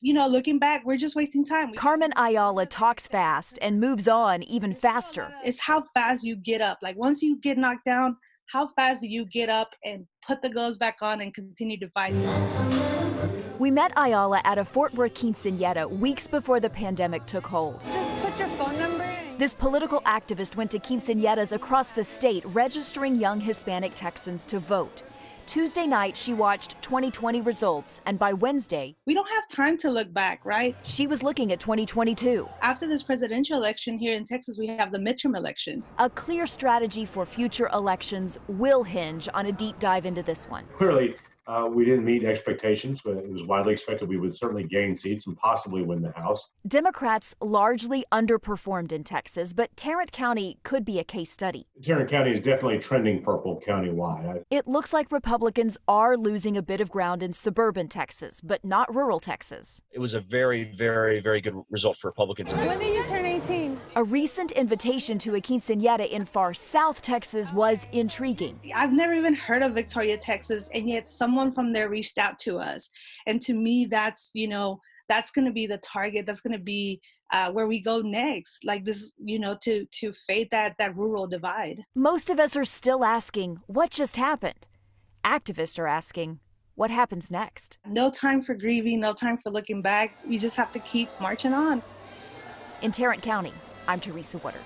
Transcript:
you know, looking back, we're just wasting time. Carmen Ayala talks fast and moves on even faster. It's how fast you get up. Like once you get knocked down, how fast do you get up and put the gloves back on and continue to fight? We met Ayala at a Fort Worth quinceanera weeks before the pandemic took hold. Just put your phone number in. This political activist went to quinceaneras across the state registering young Hispanic Texans to vote. Tuesday night, she watched 2020 results, and by Wednesday, we don't have time to look back, right? She was looking at 2022. After this presidential election here in Texas, we have the midterm election. A clear strategy for future elections will hinge on a deep dive into this one. Clearly, uh, we didn't meet expectations, but it was widely expected we would certainly gain seats and possibly win the House. Democrats largely underperformed in Texas, but Tarrant County could be a case study. Tarrant County is definitely trending purple countywide. It looks like Republicans are losing a bit of ground in suburban Texas, but not rural Texas. It was a very, very, very good result for Republicans. When did you turn 18? A recent invitation to a quinceanera in far south Texas was intriguing. I've never even heard of Victoria, Texas, and yet someone someone from there reached out to us and to me that's you know that's going to be the target that's going to be uh, where we go next like this you know to to fade that that rural divide most of us are still asking what just happened activists are asking what happens next no time for grieving no time for looking back you just have to keep marching on in tarrant county i'm teresa woodard